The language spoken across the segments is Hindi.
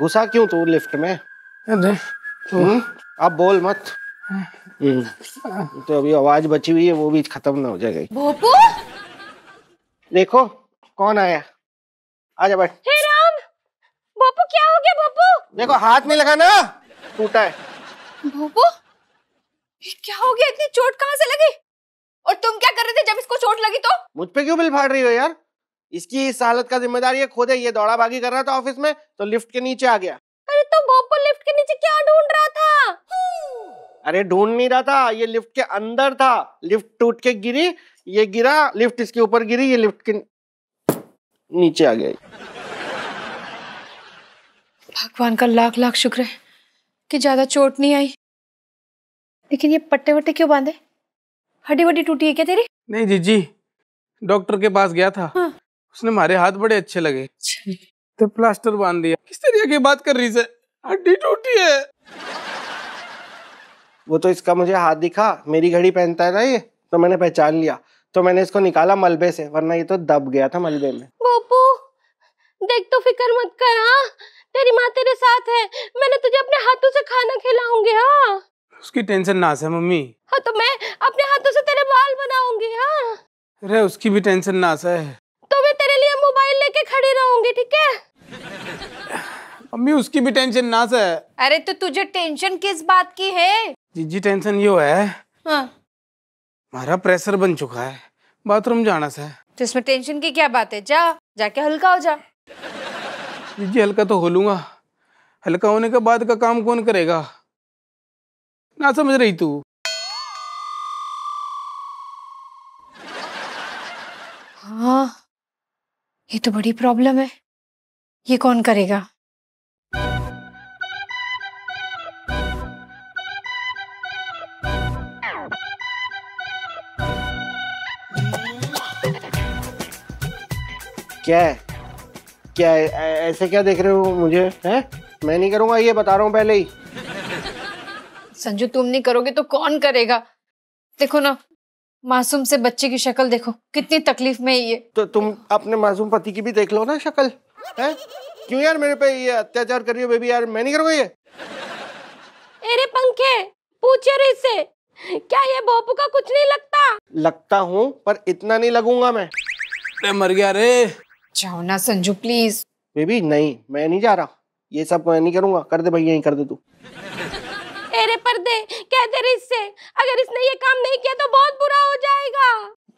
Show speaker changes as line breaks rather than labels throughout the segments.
घुसा क्यों तू लिफ्ट में
तो- हम्म?
अब बोल मत हम्म। हाँ। तो अभी आवाज बची हुई है वो भी खत्म ना हो जाएगी देखो कौन आया जा बैठ
राम क्या हो गया बापू देखो हाथ लगा
लगाना टूटा है भोपू
क्या हो गया इतनी चोट कहाँ से लगी और तुम क्या कर रहे थे जब इसको चोट लगी तो
मुझ पे क्यों बिल फाड़ रही हो यार इसकी इस हालत का जिम्मेदारी है खुद है ये दौड़ा भागी कर रहा था ऑफिस में तो लिफ्ट के नीचे आ गया
अरे तो गोकुल लिफ्ट के नीचे क्या ढूंढ रहा था
अरे ढूंढ नहीं रहा था ये लिफ्ट के अंदर था लिफ्ट टूट के गिरी ये गिरा लिफ्ट इसके ऊपर गिरी ये लिफ्ट के नीचे आ गया
भगवान का लाख लाख शुक्र है कि ज्यादा चोट नहीं आई लेकिन ये पट्टे वट्टे क्यों बांधे हड्डी वड्डी टूटी है क्या तेरी
नहीं जीजी डॉक्टर के पास गया था हाँ। उसने मारे हाथ बड़े अच्छे लगे अच्छा। तो प्लास्टर बांध दिया किस तरीके की बात कर रही से हड्डी टूटी है वो तो इसका मुझे हाथ दिखा
मेरी घड़ी पहनता है ना ये तो मैंने पहचान लिया तो मैंने इसको निकाला मलबे से वरना ये तो दब
गया था मलबे में
बापू देख तो फिक्र मत कर हाँ तेरी माँ तेरे साथ है मैंने तुझे अपने हाथों से खाना खिलाऊंगी हाँ
उसकी टेंशन ना से मम्मी
हाँ तो मैं अपने हाथों से तेरे बाल बनाऊंगी हाँ
अरे उसकी भी टेंशन ना से है
मोबाइल लेके खड़ी रहूंगी ठीक है
मम्मी उसकी भी टेंशन ना सर
अरे तो तुझे टेंशन किस बात की है
जीजी टेंशन यो है हाँ। हमारा प्रेशर बन चुका है बाथरूम जाना सर
तो इसमें टेंशन की क्या बात है जा जाके हल्का हो जा
जीजी हल्का तो हो लूंगा हल्का होने के बाद का काम कौन करेगा ना समझ रही तू
हाँ ये तो बड़ी प्रॉब्लम है ये कौन करेगा
क्या है क्या है ऐसे क्या देख रहे हो मुझे हैं मैं नहीं करूंगा ये बता रहा हूं पहले ही
संजू तुम नहीं करोगे तो कौन करेगा देखो ना मासूम से बच्चे की शक्ल देखो कितनी तकलीफ में ये तो तुम
अपने मासूम पति की भी देख लो ना शक्ल है क्यों यार मेरे पे ये अत्याचार कर रही हो बेबी यार
मैं नहीं करूंगा ये अरे पंखे पूछे रे इससे क्या ये बापू का कुछ नहीं लगता
लगता हूँ पर इतना नहीं लगूंगा मैं अरे मर गया रे जाओ ना संजू प्लीज बेबी नहीं मैं नहीं जा रहा ये सब मैं नहीं करूंगा कर दे भैया कर दे तू
तेरे पर्दे कह दे इससे अगर इसने ये काम नहीं किया तो बहुत बुरा हो जाएगा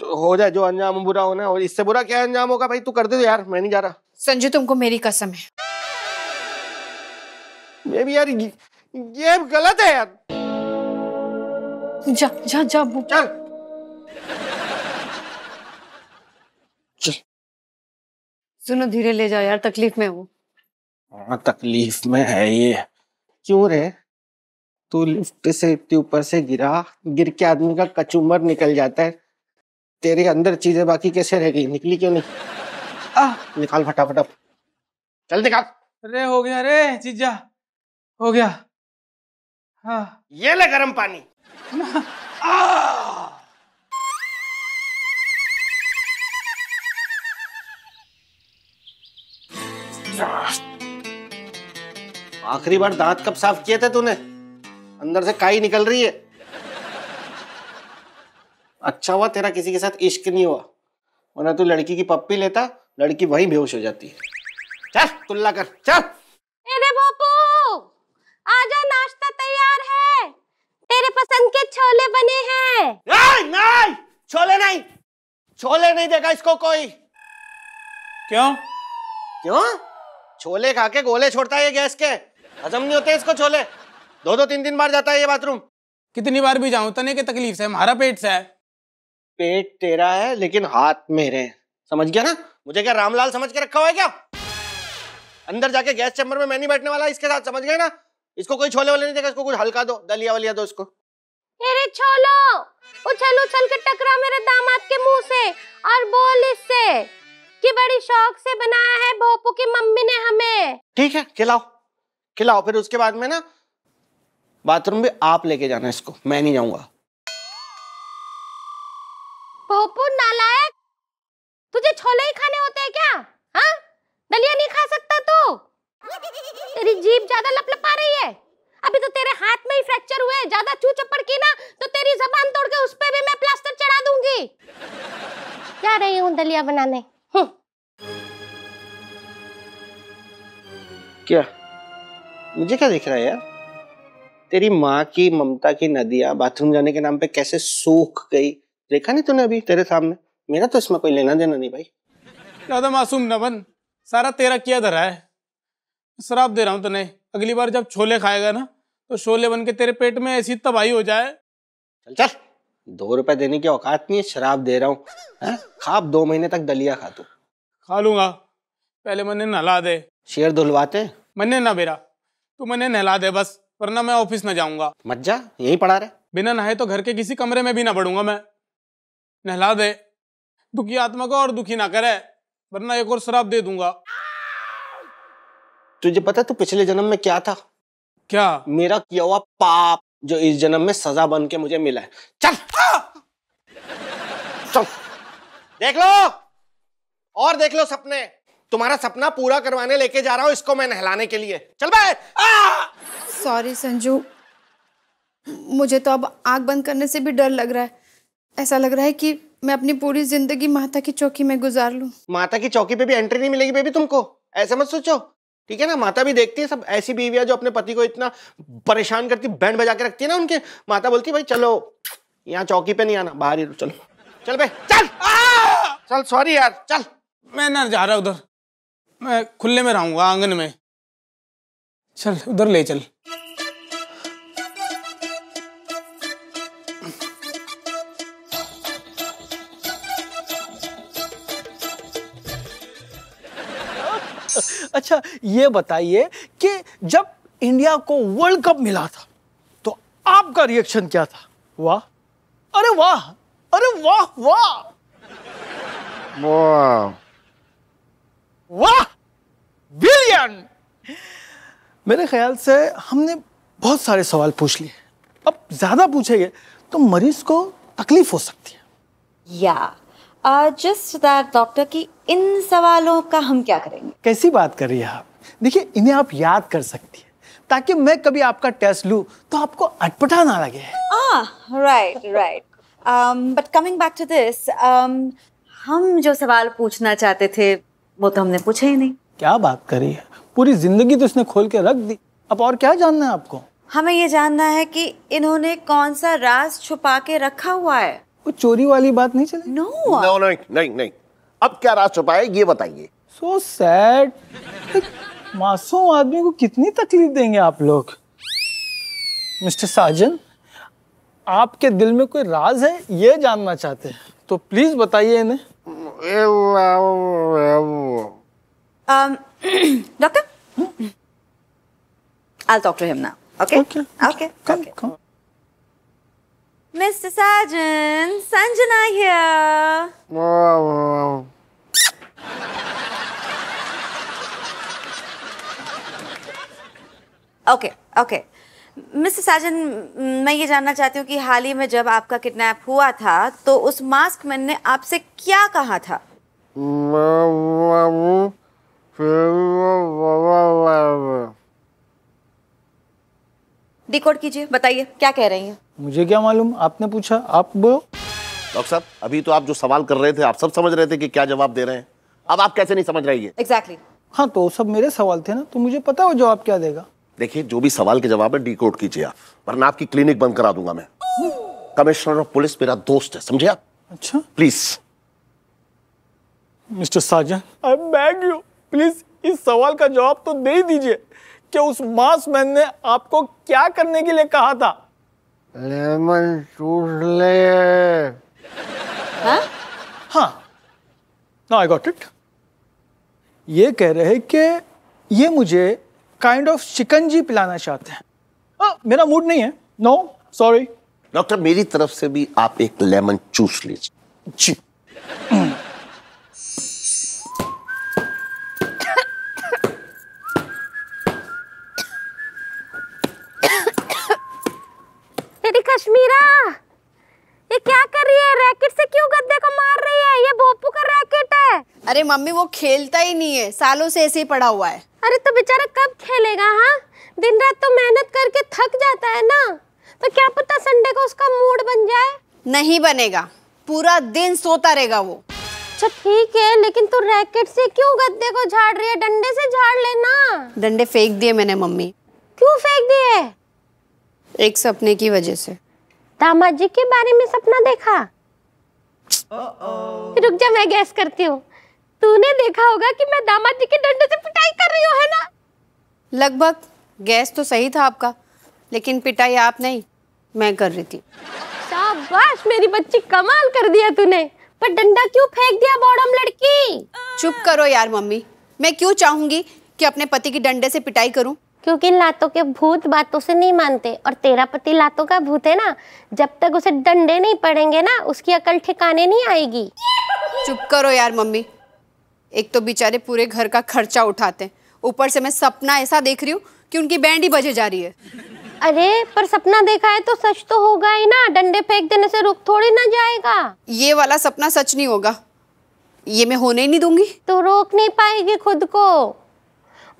तो हो जाए जो अंजाम बुरा होना और इससे बुरा क्या अंजाम होगा भाई तू कर दे तो यार मैं नहीं जा रहा संजू तुमको मेरी कसम है ये भी यार ये, गलत है यार जा
जा जा चल चल सुनो धीरे ले जाओ यार तकलीफ में हो
हाँ, तकलीफ में है ये क्यों रे तो लिफ्ट से इतने ऊपर से गिरा गिर के आदमी का कचूमर निकल जाता है तेरे अंदर चीजें बाकी कैसे रह गई निकली क्यों नहीं आ, निकाल फटाफट
चल निकाल अरे हो गया रे चीजा हो गया हाँ ये ले गरम पानी
आखिरी बार दांत कब साफ किए थे तूने अंदर से काई निकल रही है अच्छा हुआ तेरा किसी के साथ इश्क नहीं हुआ वरना तू लड़की की पप्पी लेता लड़की वही बेहोश हो जाती है चल तुल्ला कर चल
अरे बापू आजा नाश्ता तैयार है तेरे पसंद के छोले बने हैं
नहीं नहीं छोले नहीं छोले नहीं देगा इसको कोई क्यों क्यों छोले खा के गोले छोड़ता है गैस के
हजम नहीं होते इसको छोले दो दो तीन तीन बार जाता है ये बाथरूम कितनी बार भी जाऊं तने की तकलीफ से हमारा पेट से है
पेट तेरा है लेकिन हाथ मेरे समझ गया ना मुझे क्या रामलाल समझ के रखा हुआ है क्या अंदर जाके गैस चैम्बर में मैं नहीं बैठने वाला इसके साथ समझ गए ना इसको कोई छोले वाले नहीं देगा इसको कुछ हल्का दो दलिया वलिया दो इसको
अरे छोलो उछल उछल के टकरा मेरे दामाद के मुंह से और बोल इससे कि बड़ी शौक से बनाया है भोपू की मम्मी ने हमें
ठीक है खिलाओ खिलाओ फिर उसके बाद में ना बाथरूम भी आप लेके जाना इसको मैं नहीं जाऊंगा
नालायक तुझे छोले ही खाने होते हैं क्या हाँ दलिया नहीं खा सकता तू तेरी जीभ ज्यादा लपलपा रही है अभी तो तेरे हाथ में ही फ्रैक्चर हुए ज्यादा चू चप्पड़ की ना तो तेरी जबान तोड़ के उस पर भी मैं प्लास्टर चढ़ा दूंगी क्या रही हूँ दलिया बनाने हम्म।
क्या मुझे क्या दिख रहा है यार तेरी माँ की ममता की नदियां बाथरूम जाने के नाम पे कैसे सूख गई देखा नहीं तूने अभी तेरे सामने मेरा तो इसमें कोई लेना देना नहीं भाई
दादा मासूम न सारा तेरा किया धरा है शराब दे रहा हूँ तुने अगली बार जब छोले खाएगा ना तो छोले बन के तेरे पेट में ऐसी तबाही हो जाए चल चल
दो रुपए देने की औकात नहीं है शराब दे रहा हूँ खाप दो महीने तक दलिया खा तू
खा लूंगा पहले मैंने नहला दे
शेर धुलवाते
मैंने ना बेरा तू मैंने नहला दे बस वरना मैं ऑफिस न जाऊंगा मत जा यहीं पढ़ा रहे बिना नहाए तो घर के किसी कमरे में भी ना बढ़ूंगा मैं नहला दे दुखी आत्मा को और दुखी ना करे वरना एक और शराब दे दूंगा तुझे पता तू पिछले जन्म
में क्या था क्या मेरा किया हुआ पाप जो इस जन्म में सजा बन के मुझे मिला है चल चल देख लो और देख लो सपने तुम्हारा सपना पूरा करवाने लेके जा रहा हूँ इसको मैं नहलाने के लिए चल बे
सॉरी संजू मुझे तो अब आग बंद करने से भी डर लग रहा है ऐसा लग रहा है कि मैं अपनी पूरी जिंदगी माता की चौकी में गुजार लूं
माता की चौकी पे भी एंट्री नहीं मिलेगी बेबी तुमको ऐसे मत सोचो ठीक है ना माता भी देखती है सब ऐसी बीवियां जो अपने पति को इतना परेशान करती बैंड बजा के रखती है ना उनके माता बोलती भाई चलो यहाँ चौकी पे नहीं आना बाहर ही चलो
चल भाई चल आ! चल सॉरी यार चल मैं ना जा रहा उधर मैं खुले में रहूंगा आंगन में चल उधर ले चल
अच्छा ये बताइए कि जब इंडिया को वर्ल्ड कप मिला था तो आपका रिएक्शन क्या था वाह अरे वाह अरे वाह वाह वाह वाह विलियन मेरे ख्याल से हमने बहुत सारे सवाल पूछ लिए अब ज्यादा पूछेंगे तो मरीज को तकलीफ हो सकती
है या जस्ट दैट डॉक्टर की इन सवालों का हम क्या करेंगे
कैसी बात कर रही है आप देखिए इन्हें आप याद कर सकती है ताकि मैं कभी आपका टेस्ट लूँ तो आपको अटपटा ना लगे
right right but coming back to this हम जो सवाल पूछना चाहते थे वो तो हमने पूछा ही नहीं
क्या बात करी है पूरी जिंदगी तो इसने खोल के रख दी अब और क्या जानना है आपको
हमें ये जानना है कि इन्होंने कौन सा राज छुपा के रखा हुआ है
वो चोरी वाली
बात नहीं चली नो
नो नहीं नहीं नहीं अब क्या राज छुपा है ये बताइए
सो सैड मासूम आदमी को कितनी तकलीफ देंगे आप लोग मिस्टर साजन आपके दिल में कोई राज है ये जानना चाहते हैं तो प्लीज बताइए इन्हें Um,
doctor? I'll talk to him now. Okay? Okay. Okay. Come, okay. Come. Mr. Sergeant, Sanjana here. Wow. okay, okay. Mister Sajan मैं ये जानना चाहती हूँ कि हाल ही में जब आपका किडनैप हुआ था तो उस मास्क मैन ने आपसे क्या कहा था डिकोड कीजिए बताइए क्या कह रही हैं
मुझे क्या मालूम आपने पूछा आप डॉक्टर
साहब अभी तो आप जो सवाल कर रहे थे आप सब समझ रहे थे कि क्या जवाब दे रहे हैं अब आप कैसे नहीं समझ रही है
एग्जैक्टली exactly. हाँ तो सब मेरे सवाल थे ना तो मुझे पता हो जवाब क्या देगा
देखिए जो भी सवाल के जवाब है डीकोड कीजिए आप वरना आपकी क्लिनिक बंद करा दूंगा मैं कमिश्नर ऑफ पुलिस मेरा दोस्त है समझे आप अच्छा please
mister Sajan I beg you please इस सवाल का जवाब तो दे ही दीजिए कि उस मास मैन ने आपको क्या करने के लिए कहा था लेमन चूस ले हाँ हाँ आई गॉट इट ये कह रहे कि ये मुझे काइंड ऑफ शिकंजी पिलाना चाहते हैं आ, मेरा मूड नहीं है नो सॉरी डॉक्टर मेरी तरफ से
भी आप एक लेमन चूस लीजिए
जी
अरे मम्मी वो खेलता ही नहीं है सालों से ऐसे ही पड़ा हुआ है अरे तो बेचारा कब खेलेगा हाँ दिन रात तो मेहनत करके थक जाता है ना तो क्या पता संडे को उसका मूड बन जाए नहीं बनेगा पूरा दिन सोता रहेगा वो अच्छा ठीक है लेकिन तू रैकेट से क्यों गद्दे को झाड़ रही है डंडे से झाड़ लेना डंडे फेंक दिए मैंने मम्मी क्यों फेंक दिए एक सपने की वजह से दामाद जी के बारे में सपना देखा रुक जा मैं गैस करती हूँ तूने देखा होगा कि मैं दामाद जी के डंडे से पिटाई कर रही हूँ है ना लगभग गैस तो सही था आपका लेकिन पिटाई आप नहीं मैं कर रही थी शाबाश मेरी बच्ची कमाल कर दिया तूने पर डंडा क्यों फेंक दिया बॉडम लड़की चुप करो यार मम्मी मैं क्यों चाहूंगी कि अपने पति की डंडे से पिटाई करूं क्योंकि लातों के भूत बातों से नहीं मानते और तेरा पति लातों का भूत है ना जब तक उसे डंडे नहीं पड़ेंगे ना उसकी अकल ठिकाने नहीं आएगी चुप करो यार मम्मी एक तो बेचारे पूरे घर का खर्चा उठाते हैं ऊपर से मैं सपना ऐसा देख रही हूँ कि उनकी बैंड ही बजे जा रही है अरे पर सपना देखा है तो सच तो होगा ही ना डंडे फेंक देने से रुक थोड़ी ना जाएगा ये वाला सपना सच नहीं होगा ये मैं होने ही नहीं दूंगी तो रोक नहीं पाएगी खुद को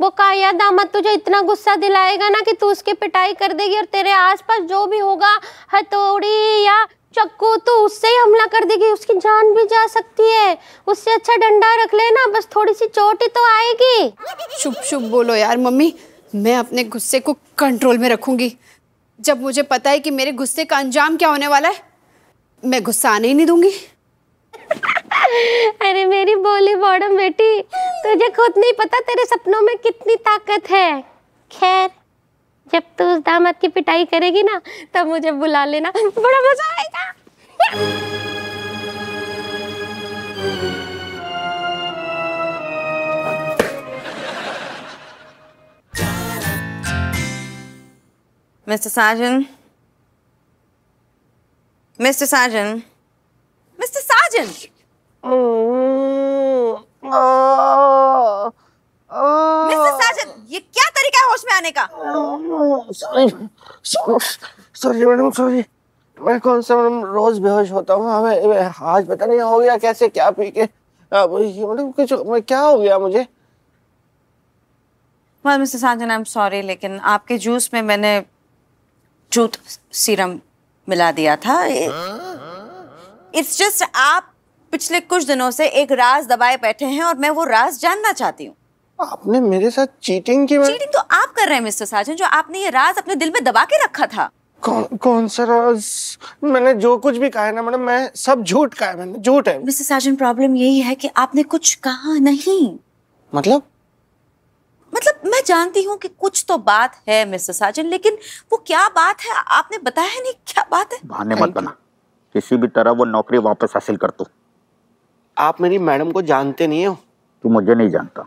वो काया दामद तुझे इतना गुस्सा दिलाएगा ना कि तू उसकी पिटाई कर देगी और तेरे आसपास जो भी होगा हथौड़ी या चक्कू तो उससे ही हमला कर देगी उसकी जान भी जा सकती है उससे अच्छा डंडा रख लेना बस थोड़ी सी चोट ही तो आएगी चुप चुप बोलो यार मम्मी मैं अपने गुस्से को कंट्रोल में रखूंगी जब मुझे पता है कि मेरे गुस्से का अंजाम क्या होने वाला है मैं गुस्सा आने ही नहीं दूंगी अरे मेरी बोली बॉडम बेटी तुझे खुद नहीं पता तेरे सपनों में कितनी ताकत है खैर जब तू उस दामाद की पिटाई करेगी ना तब मुझे बुला लेना बड़ा मजा आएगा
mister Sajan mister Sajan mister Sajan ओ ओ ओ तरीका है होश में आने का सॉरी मैडम सॉरी मैं कौन सा मैडम
रोज बेहोश होता हूँ हमें आज पता नहीं हो गया कैसे क्या पी के मैडम कुछ मैं क्या हो गया मुझे
well, mister Sanjan I am sorry लेकिन आपके जूस में मैंने जूत सीरम मिला दिया था इट्स जस्ट आप पिछले कुछ दिनों से एक राज दबाए बैठे हैं और मैं वो राज जानना चाहती हूँ आपने
मेरे साथ चीटिंग की चीटिंग
तो आप कर रहे हैं मिस्टर साजन जो आपने ये राज अपने दिल में दबा के रखा था
कौन कौन सा राज मैंने जो कुछ
भी कहा है ना मैडम मैं सब झूठ कहा है मैंने झूठ है मिस्टर साजन प्रॉब्लम यही है कि आपने कुछ कहा नहीं मतलब मतलब मैं जानती हूँ कि कुछ तो बात है मिस्टर साजन लेकिन वो क्या बात है आपने बताया नहीं क्या बात है बहाने मत बना
किसी भी तरह वो नौकरी वापस हासिल कर दो आप मेरी मैडम को जानते नहीं हो तू मुझे नहीं जानता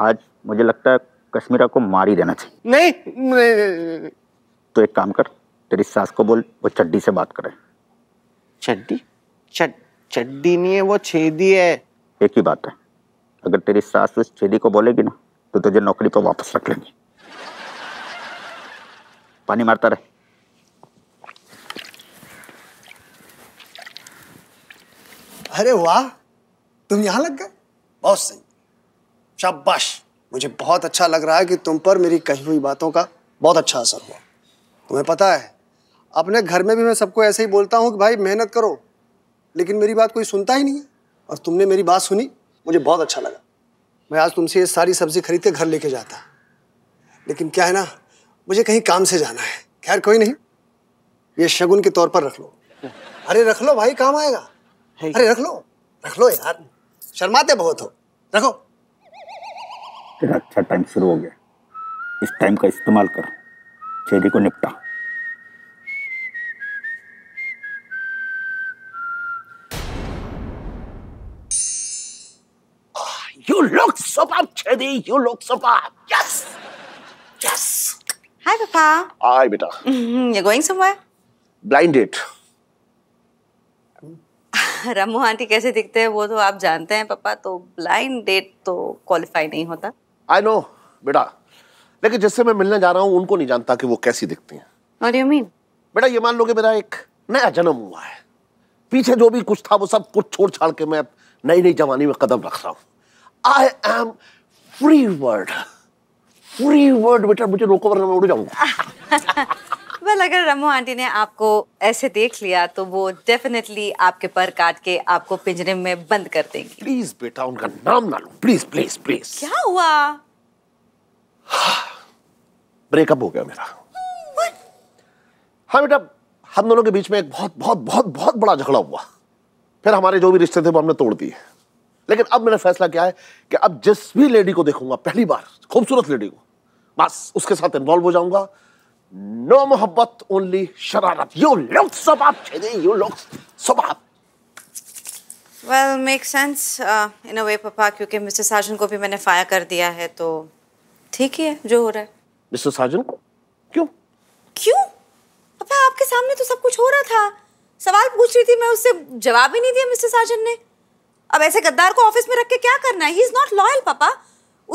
आज मुझे लगता है कश्मीरा को मार ही देना चाहिए नहीं, नहीं। तो एक काम कर तेरी सास को बोल वो चड्डी से बात करे चड्डी चड्डी नहीं है वो छेदी है एक ही बात है अगर तेरी सास उस छेदी को बोलेगी ना तो तुझे नौकरी पर वापस रख लेंगे
पानी मारता रहे
अरे वाह तुम यहां लग गए बहुत सही शाबाश मुझे बहुत अच्छा लग रहा है कि तुम पर मेरी कही हुई बातों का बहुत अच्छा असर हुआ तुम्हें पता है अपने घर में भी मैं सबको ऐसे ही बोलता हूँ कि भाई मेहनत करो लेकिन मेरी बात कोई सुनता ही नहीं है और तुमने मेरी बात सुनी मुझे बहुत अच्छा लगा मैं आज तुमसे ये सारी सब्जी खरीद के घर लेके जाता लेकिन क्या है ना मुझे कहीं काम से जाना है खैर कोई नहीं ये शगुन के तौर पर रख लो अरे रख लो भाई काम आएगा अरे रख लो रख लो यार शर्माते बहुत हो रखो
तेरा अच्छा टाइम शुरू हो गया इस टाइम का इस्तेमाल कर छेदी को निपटा
you going blind date
aunty कैसे दिखते हैं वो तो आप जानते हैं पापा तो ब्लाइंड डेट तो क्वालिफाई नहीं होता आई नो बेटा लेकिन जिससे मैं
मिलने जा रहा हूँ उनको नहीं जानता कि वो कैसी दिखती हैं What do you बेटा ये मान लो कि मेरा एक नया जन्म हुआ है पीछे जो भी कुछ था वो सब कुछ छोड़ छाड़ के मैं नई नई जवानी में कदम रख रहा हूँ I am free word free word बेटा मुझे रोको वरना मैं उड़ जाऊंगा
वेल well, अगर रमो आंटी ने आपको ऐसे देख लिया तो वो डेफिनेटली आपके पर काट के आपको पिंजरे में बंद कर देंगी
प्लीज बेटा उनका नाम ना लो प्लीज प्लीज प्लीज क्या हुआ ब्रेकअप हो गया मेरा हाँ बेटा हम दोनों के बीच में एक बहुत बहुत बहुत बहुत बड़ा झगड़ा हुआ फिर हमारे जो भी रिश्ते थे वो हमने तोड़ दिए लेकिन अब मेरा फैसला क्या है कि अब जिस भी लेडी को देखूंगा पहली बार खूबसूरत लेडी को बस उसके साथ इन्वॉल्व हो जाऊंगा नो मोहब्बत ओनली शरारत यू लुक सबाब छेदे यू लुक सबाब
well make sense in a way पापा क्योंकि मिस्टर साजन को भी मैंने फायर कर दिया है तो ठीक ही है जो हो रहा है
मिस्टर साजन को
क्यों क्यों पापा आपके सामने तो सब कुछ हो रहा था सवाल पूछ रही थी मैं उससे जवाब ही नहीं दिया मिस्टर साजन ने अब ऐसे गद्दार को ऑफिस में रख के क्या करना है ही इज नॉट लॉयल पापा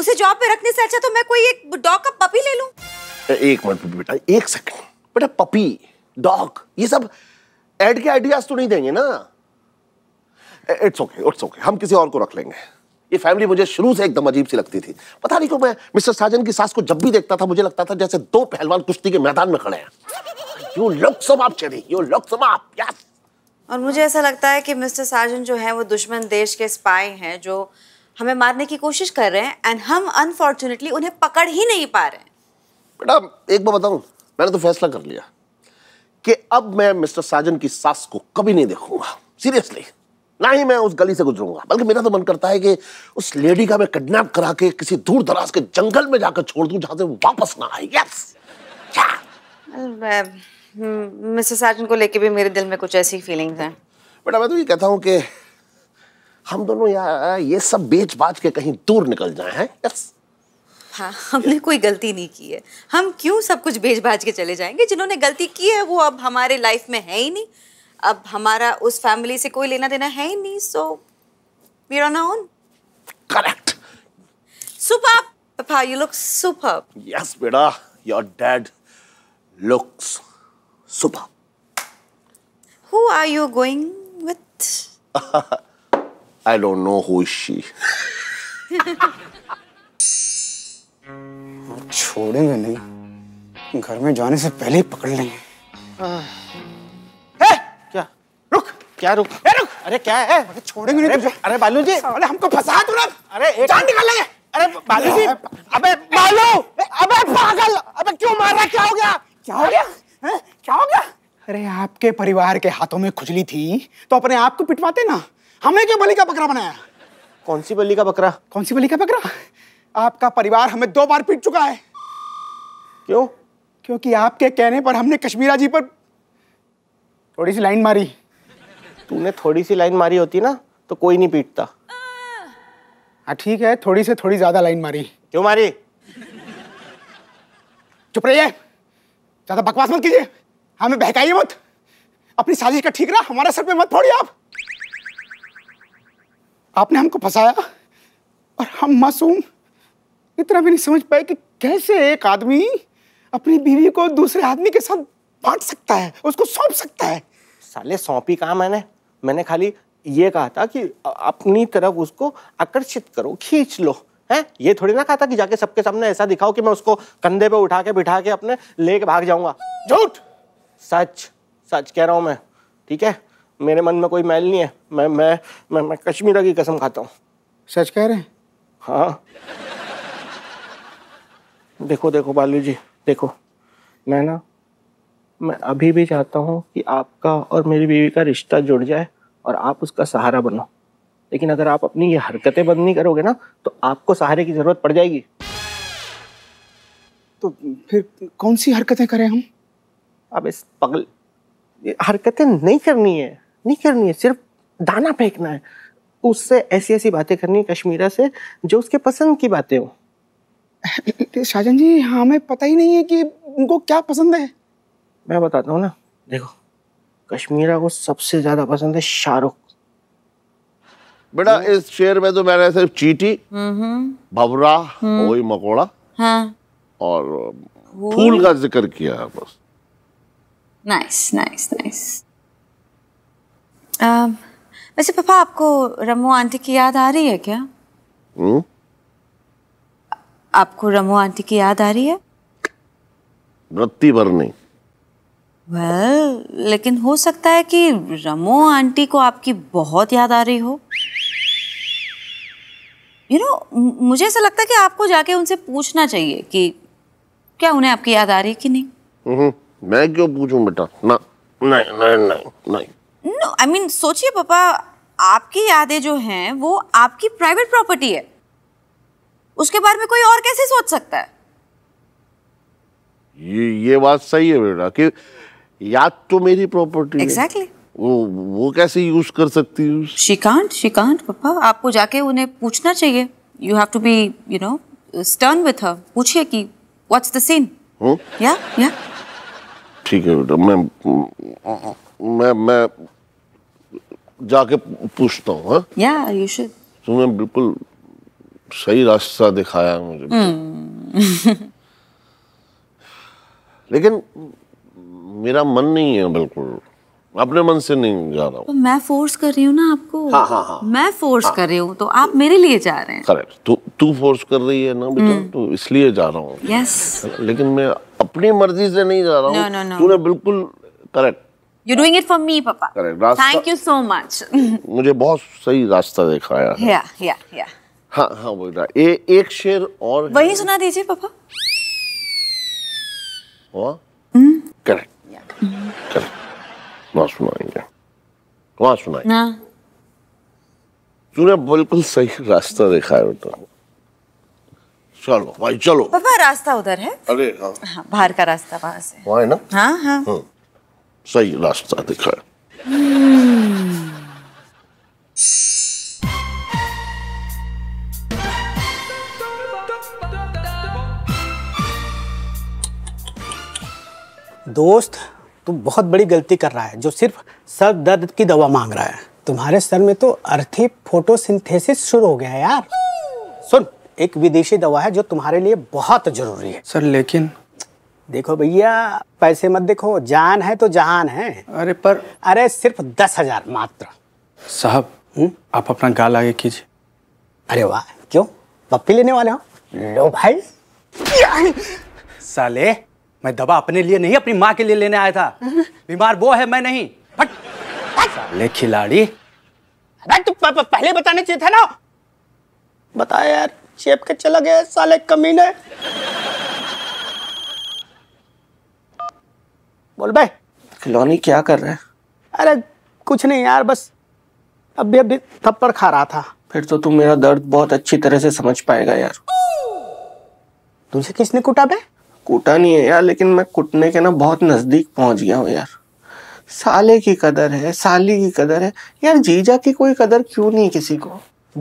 उसे जॉब पे रखने से अच्छा तो मैं कोई एक डॉग का पपी ले लूं
एक मिनट बेटा एक सेकंड बेटा पपी डॉग ये सब एड के आइडियाज तो नहीं देंगे ना इट्स ओके इट्स ओके हम किसी और को रख लेंगे ये फैमिली मुझे शुरू से एकदम अजीब सी लगती थी पता नहीं क्यों मैं मिस्टर साजन की सास को जब भी देखता था मुझे लगता था जैसे दो पहलवान कुश्ती के मैदान में खड़े हैं you look some cherry you look some
yes और मुझे ऐसा लगता है कि मिस्टर साजन जो है वो दुश्मन देश के स्पाई हैं जो हमें मारने की कोशिश कर रहे हैं एंड हम अनफॉर्चुनेटली उन्हें पकड़ ही नहीं पा रहे हैं
बेटा एक बार बताऊं मैंने तो फैसला कर लिया कि अब मैं मिस्टर साजन की सास को कभी नहीं देखूंगा सीरियसली ना ही मैं उस गली से गुजरूंगा बल्कि मेरा तो मन करता है कि उस लेडी का मैं किडनैप करा के किसी दूर दराज के जंगल में जाकर छोड़ दूं जहां से वापस ना आए
यस हम्म, मिस्टर साजन को लेके भी मेरे दिल में कुछ ऐसी फीलिंग्स हैं बेटा मैं
तो ये कहता हूँ कि हम दोनों यार ये सब बेच बाज के कहीं दूर निकल जाए हैं यस
हाँ हमने कोई गलती नहीं की है हम क्यों सब कुछ भेज भाज के चले जाएंगे जिन्होंने गलती की है वो अब हमारे लाइफ में है ही नहीं अब हमारा उस फैमिली से कोई लेना देना है ही नहीं so we on own correct super पापा यू लुक सुपर
यस बेटा your dad looks super
who are you going with
I don't know who is she छोड़ेंगे नहीं
घर में जाने से पहले ही पकड़ लेंगे
क्या रुक क्या रुक ए, रुक अरे क्या है अरे छोड़ेंगे नहीं तुझे अरे बालू जी अरे हमको फंसा तू अरे एक जान निकाल लेंगे अरे बालू जी अबे बालू अबे पागल अबे क्यों मार रहा क्या हो गया क्या हो गया है? क्या हो गया
अरे आपके परिवार के हाथों
में खुजली थी तो अपने आप को पिटवाते ना हमें क्यों बलि का बकरा बनाया कौन सी बलि का बकरा कौन सी बलि का बकरा आपका परिवार हमें दो बार पीट चुका है क्यों क्योंकि आपके कहने पर हमने कश्मीरा जी पर थोड़ी सी लाइन मारी तूने थोड़ी सी लाइन मारी होती ना तो कोई नहीं पीटता हाँ ठीक है थोड़ी से थोड़ी ज्यादा लाइन मारी क्यों मारी
चुप रहिए ज्यादा बकवास मत कीजिए हमें बहकाइए मत अपनी साजिश का ठीक रहा हमारे सर पे मत फोड़िए आप आपने हमको फंसाया और हम मासूम इतना भी नहीं समझ पाए कि कैसे एक आदमी
अपनी बीवी को दूसरे आदमी के साथ बांट सकता है उसको सौंप सकता है साले सौंपी कहा मैंने मैंने खाली ये कहा था कि अपनी तरफ उसको आकर्षित करो खींच लो है ये थोड़ी ना कहा था कि जाके सबके सामने ऐसा दिखाओ कि मैं उसको कंधे पे उठा के बिठा के अपने लेके भाग जाऊंगा झूठ सच सच कह रहा हूँ मैं ठीक है मेरे मन में कोई मैल नहीं है मैं मैं मैं, मैं कश्मीरा की कसम खाता हूँ सच कह रहे हैं हाँ देखो देखो बालू जी देखो मैं ना मैं अभी भी चाहता हूँ कि आपका और मेरी बीवी का रिश्ता जुड़ जाए और आप उसका सहारा बनो लेकिन अगर आप अपनी ये हरकतें बंद नहीं करोगे ना तो आपको सहारे की जरूरत पड़ जाएगी तो फिर कौन सी हरकतें करें हम अब इस पगल हरकतें नहीं करनी है नहीं करनी है सिर्फ दाना फेंकना है उससे ऐसी ऐसी बातें करनी है कश्मीरा से जो उसके पसंद की बातें हों शाहजन जी हमें पता ही नहीं है कि उनको क्या पसंद है मैं बताता हूँ ना देखो कश्मीरा को
सबसे ज्यादा पसंद है शाहरुख बेटा हम्म। इस शेर में तो मैंने सिर्फ चीटी
हम्म, हम्म।
भवरा वही मकोड़ा हाँ। और फूल का जिक्र किया है बस
नाइस नाइस नाइस वैसे पापा आपको रमो आंटी की याद आ रही है क्या हुँ? आपको रमो आंटी की याद आ रही है वृत्ति भर नहीं वेल well, लेकिन हो सकता है कि रमो आंटी को आपकी बहुत याद आ रही हो यू you नो know, मुझे ऐसा लगता है कि आपको जाके उनसे पूछना चाहिए कि क्या उन्हें आपकी याद आ रही है कि नहीं
हम्म, मैं क्यों पूछूं बेटा ना नहीं नहीं नहीं नहीं
नो आई मीन सोचिए पापा आपकी यादें जो हैं वो आपकी प्राइवेट प्रॉपर्टी है उसके बारे में कोई और कैसे सोच सकता है
ये ये बात सही है बेटा कि याद तो मेरी प्रॉपर्टी exactly. है वो वो कैसे यूज कर सकती हूँ
शिकांत शिकांत पापा आपको जाके उन्हें पूछना चाहिए you have to be you know stern with her पूछिए कि व्हाट्स द सीन या या
ठीक है बेटा मैं मैं मैं जाके पूछता हूँ
या यू शुड
तुम्हें बिल्कुल सही रास्ता दिखाया मुझे
हम्म।
लेकिन मेरा मन नहीं है बिल्कुल अपने मन से नहीं जा रहा हूँ
तो मैं फोर्स कर रही हूँ ना आपको हाँ, हाँ, हाँ, मैं फोर्स हाँ, कर रही हूँ तो आप मेरे लिए जा रहे हैं
करेक्ट तो तू फोर्स कर रही है ना बेटा हम्म। तो इसलिए जा रहा हूँ यस yes. लेकिन मैं अपनी मर्जी से नहीं जा रहा हूँ no, no, no. तूने बिल्कुल correct
you doing it for me पापा
correct thank you so much मुझे बहुत सही रास्ता दिखाया है
या या या
हाँ हाँ बोल रहा ए, एक शेर और वही सुना दीजिए पापा हम्म। करेक्ट करेक्ट सुनाएंगे वहां सुनाएंगे हाँ। तूने बिल्कुल सही रास्ता देखा है तो चलो भाई चलो
पापा रास्ता उधर है अरे हाँ, हाँ बाहर का रास्ता वहां से
वहां है ना हाँ हाँ हम्म। सही रास्ता दिखा है
हम्म।
दोस्त तो बहुत बड़ी गलती कर रहा है जो सिर्फ सर दर्द की दवा मांग रहा है तुम्हारे सर में तो अर्थी फोटोसिंथेसिस शुरू हो गया है यार सुन एक विदेशी दवा है जो तुम्हारे लिए बहुत जरूरी है सर लेकिन देखो भैया पैसे मत देखो जान है तो जहान है अरे पर अरे सिर्फ दस हजार मात्र साहब हम्म? आप अपना गाल आगे कीजिए अरे वाह क्यों पप्पी लेने वाले हो लो भाई साले मैं दवा अपने लिए नहीं अपनी माँ के लिए लेने आया था बीमार वो है मैं नहीं बट साले खिलाड़ी अरे तू पहले बताने चाहिए था ना बताया यार चेप के चला गया साले कमीने
बोल भाई खिलौनी क्या कर रहा है अरे कुछ नहीं यार बस अभी अभी थप्पड़ खा रहा था फिर तो तू मेरा दर्द बहुत अच्छी तरह से समझ पाएगा यार तुझे किसने कुटा बे कूटा नहीं है यार लेकिन मैं कुटने के ना बहुत नज़दीक पहुंच गया हूँ यार साले की कदर है साली की कदर है यार जीजा की कोई कदर क्यों नहीं किसी को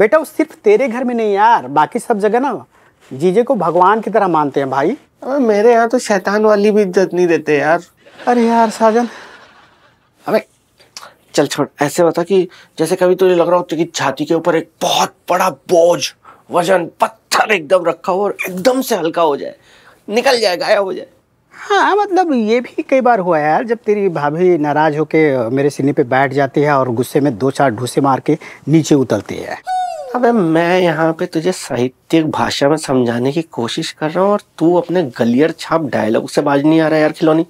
बेटा वो सिर्फ तेरे घर
में नहीं यार बाकी सब जगह ना जीजे को भगवान की तरह मानते हैं भाई अबे मेरे यहाँ तो
शैतान वाली भी इज्जत नहीं देते यार अरे यार साजन अबे चल छोड़ ऐसे बता कि जैसे कभी तुझे लग रहा हो कि छाती के ऊपर एक बहुत बड़ा बोझ वजन पत्थर एकदम रखा हो और एकदम से हल्का हो जाए निकल जाए गायब हो जाए
हाँ मतलब ये भी कई बार हुआ यार जब तेरी भाभी नाराज होके मेरे सीने पे बैठ जाती है और गुस्से में दो चार ढूसे मार के नीचे उतरती है
अबे मैं यहाँ पे तुझे साहित्यिक भाषा में समझाने की कोशिश कर रहा हूँ और तू अपने गलियर छाप डायलॉग से बाज नहीं आ रहा यार खिलौनी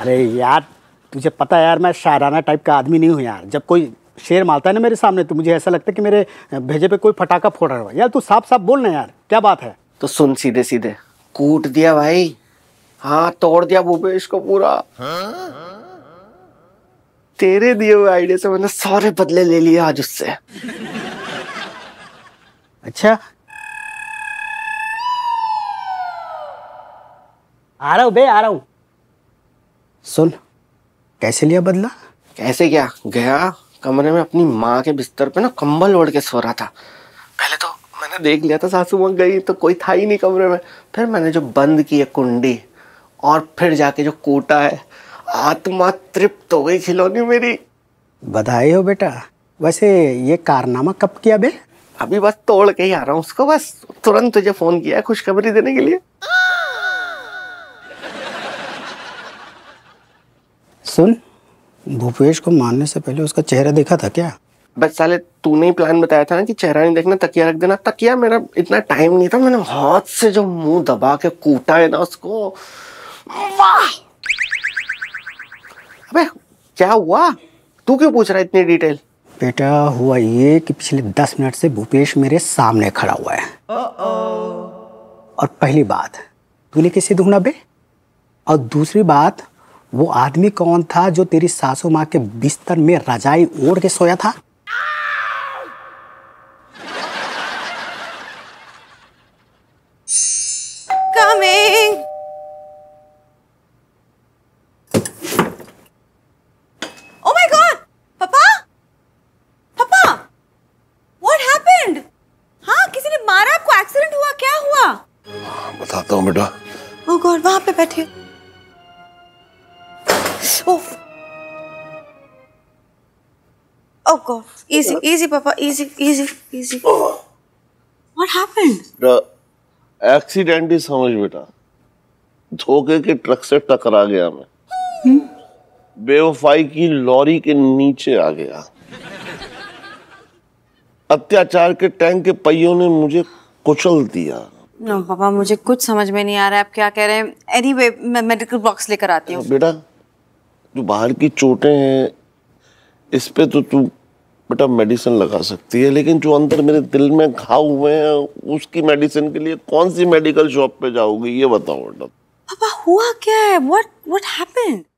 अरे यार तुझे पता है यार मैं शायराना
टाइप का आदमी नहीं हूँ यार जब कोई शेर मारता है ना मेरे सामने तो मुझे ऐसा लगता है कि मेरे भेजे पे कोई फटाका
फोड़ रहा है यार तू साफ साफ बोल ना यार क्या बात है तो सुन सीधे सीधे कूट दिया भाई हाँ तोड़ दिया भूपेश को पूरा तेरे दिए हुए आइडिया से मैंने सारे बदले ले लिए आज उससे अच्छा आ रहा हूँ बे आ रहा हूं सुन कैसे लिया बदला कैसे क्या गया कमरे में अपनी माँ के बिस्तर पे ना कंबल ओढ़ के सो रहा था पहले तो देख लिया था सासू माँ गई तो कोई था ही नहीं कमरे में फिर मैंने जो बंद की है कुंडी और फिर जाके जो कोटा है आत्मा तृप्त हो गई खिलौनी मेरी
बधाई हो बेटा वैसे ये कारनामा कब किया बे
अभी बस तोड़ के ही आ रहा हूँ उसको बस तुरंत तुझे फोन किया है खुशखबरी देने के लिए
सुन भूपेश को मारने से पहले उसका चेहरा देखा था क्या
बस साले तूने ही प्लान बताया था ना कि चेहरा नहीं देखना तकिया रख देना तकिया मेरा इतना टाइम नहीं था मैंने हाथ से जो मुंह दबा के कूटा है ना उसको वाह अबे क्या हुआ तू क्यों पूछ रहा है इतनी डिटेल
बेटा हुआ ये कि पिछले दस मिनट से भूपेश मेरे सामने खड़ा हुआ है और पहली बात तूने किसे ढूंढा बे और दूसरी बात वो आदमी कौन था जो तेरी सासू माँ के बिस्तर में रजाई ओढ़ के सोया था
बेटा
ओ गॉड वहां पे बैठे ओह गॉड इजी इजी पापा easy easy easy what
happened accident ही समझ बेटा धोखे के ट्रक से टकरा गया मैं hmm? बेवफाई की लॉरी के नीचे आ गया अत्याचार के टैंक के पहियों ने मुझे कुचल दिया hmm?
नो no, पापा मुझे कुछ समझ में नहीं आ रहा है आप क्या कह रहे हैं एनी anyway, मैं मेडिकल बॉक्स लेकर आती हूँ
बेटा जो बाहर की चोटें हैं इस पे तो तू बेटा मेडिसिन लगा सकती है लेकिन जो अंदर मेरे दिल में घाव हुए हैं उसकी मेडिसिन के लिए कौन सी मेडिकल शॉप पे जाओगी ये बताओ बेटा
पापा हुआ क्या है व्हाट व्हाट हैपेंड